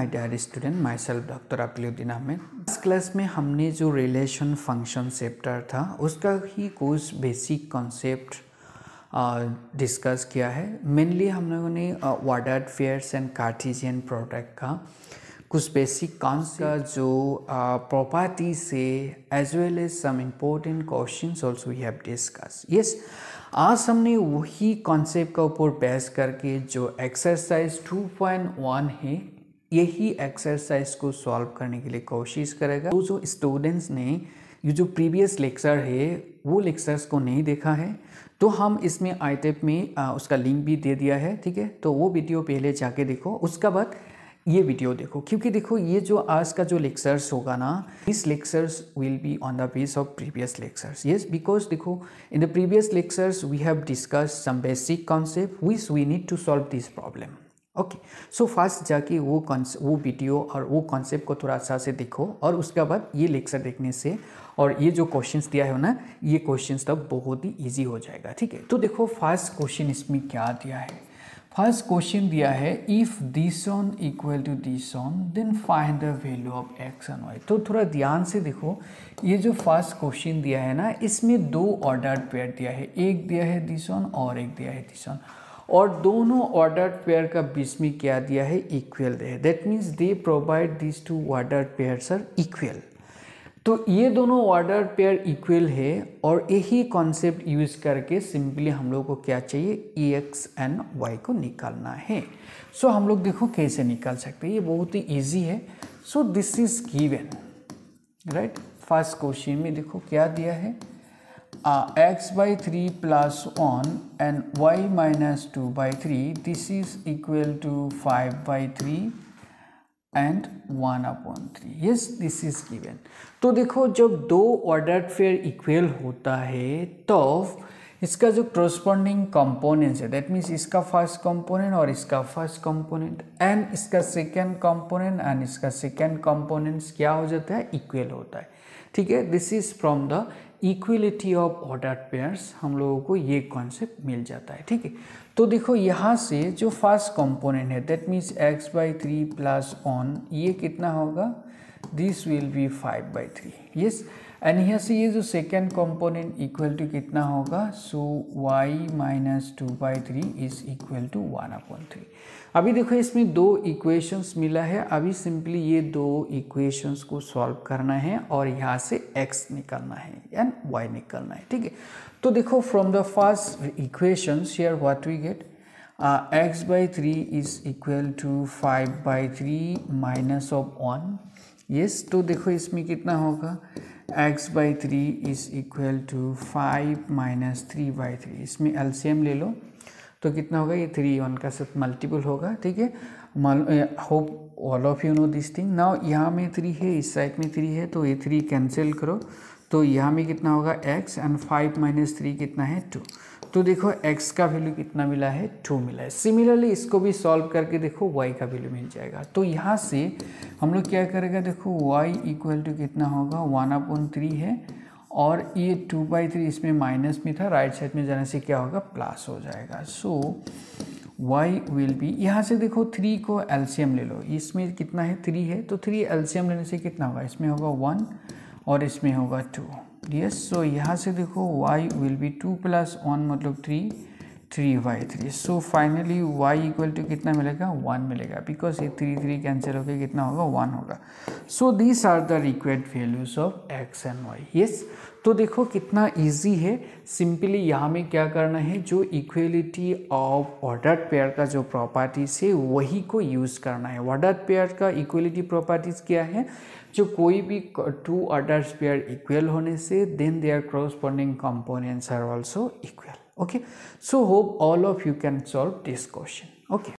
my dear student myself doctor Akaluddin Ahmad इस class में हमने जो रिलेशन फंक्शन चैप्टर था उसका ही कुछ बेसिक कॉन्सेप्ट डिस्कस किया है मेनली हम लोगों ने ordered pairs and Cartesian product का कुछ बेसिक कॉन्सेप्ट जो प्रॉपर्टी से as well as some important question also we have discuss yes आज हमने वही कॉन्सेप्ट का ऊपर बहस करके जो एक्सरसाइज 2.1 है यही एक्सरसाइज को सॉल्व करने के लिए कोशिश करेगा तो जो स्टूडेंट्स ने ये जो प्रीवियस लेक्चर है वो लेक्चर्स को नहीं देखा है तो हम इसमें आई टेप e में उसका लिंक भी दे दिया है ठीक है तो वो वीडियो पहले जाके देखो उसका बाद ये वीडियो देखो क्योंकि देखो ये जो आज का जो लेक्चर्स होगा ना this lectures will be on the base of previous lectures yes because देखो in the previous lectures we have discuss some basic concept which we need to solve this problem okay so fast जाके वो वो video और वो concept को थोड़ा अच्छा से देखो और उसके बाद ये लेक्चर देखने से और ये जो क्वेश्चंस दिया है ना ये क्वेश्चंस तब बहुत ही इजी हो जाएगा ठीक है तो देखो फर्स्ट क्वेश्चन इसमें क्या दिया है फर्स्ट क्वेश्चन दिया है if this one equal to this one then find the value of x and y तो थोड़ा ध्यान से देखो ये जो फर्स्ट क्वेश्चन दिया है ना इसमें दो ऑर्डर पेयर दिया है एक दिया है दिस ऑन और एक दिया है दिस ऑन और दोनों ऑर्डर पेयर का बीच में क्या दिया है इक्वल है that means they provide this two order pairs are equal तो ये दोनों ऑर्डर पेयर इक्वल है और यही कॉन्सेप्ट यूज करके सिंपली हम लोग को क्या चाहिए ई एक्स एंड वाई को निकालना है सो so, हम लोग देखो कैसे निकाल सकते हैं ये बहुत ही ईजी है so this is given right first question में देखो क्या दिया है x by three plus one and y minus two by three this is equal to five by three and one upon three yes this is given तो देखो जब दो order fair equal होता है तो इसका जो क्रोस्पॉन्डिंग कंपोनेंट्स है दैट मीन्स इसका फर्स्ट कंपोनेंट और इसका फर्स्ट कंपोनेंट एंड इसका सेकेंड कंपोनेंट एंड इसका सेकेंड कंपोनेंट्स क्या हो जाता है इक्वल होता है ठीक है this is from the equality of order pairs हम लोगों को ये कॉन्सेप्ट मिल जाता है ठीक है तो देखो यहाँ से जो फर्स्ट कंपोनेंट है that means x by three plus one ये कितना होगा this will be five by three yes and यहाँ से ये जो सेकेंड कॉम्पोनेंट इक्वल टू कितना होगा so y minus two by three is equal to one upon three अभी देखो इसमें दो इक्वेशंस मिला है अभी सिंपली ये दो इक्वेशंस को सॉल्व करना है और यहाँ से एक्स निकलना है एंड वाई निकलना है ठीक है तो देखो from the first equations here what we get x by three is equal to five by three minus of one yes तो देखो इसमें कितना होगा x by three is equal to five minus three by three इसमें LCM ले लो तो कितना होगा ये थ्री वन का साथ मल्टीपल होगा ठीक है hope all of you know this thing now यहाँ में थ्री है इस साइड में थ्री है तो ये थ्री कैंसिल करो तो यहाँ में कितना होगा x and five minus three कितना है टू तो देखो x का वैल्यू कितना मिला है टू मिला है सिमिलरली इसको भी सॉल्व करके देखो y का वैल्यू मिल जाएगा तो यहाँ से हम लोग क्या करेगा देखो y इक्वल टू कितना होगा वन अपॉन थ्री है और ये टू बाई थ्री इसमें माइनस में था राइट साइड में जाने से क्या होगा प्लस हो जाएगा सो y विल बी यहाँ से देखो थ्री को एल्शियम ले लो इसमें कितना है थ्री है तो थ्री एल्शियम लेने से कितना होगा इसमें होगा वन और इसमें होगा टू यस सो यहाँ से देखो y will be two plus one मतलब three three y three so finally y equal to कितना मिलेगा वन मिलेगा बिकॉज ये थ्री थ्री कैंसिल होकर कितना होगा वन होगा so these are the required values of x and y yes तो देखो कितना ईजी है सिंपली यहाँ में क्या करना है जो इक्वलिटी ऑफ ऑर्डर पेयर का जो प्रॉपर्टीज़ है वही को यूज़ करना है ऑर्डर पेयर का इक्वलिटी प्रॉपर्टीज़ क्या है जो कोई भी टू ऑर्डर्स पेयर इक्वल होने से देन देयर पॉन्डिंग components are also equal okay so hope all of you can solve this question okay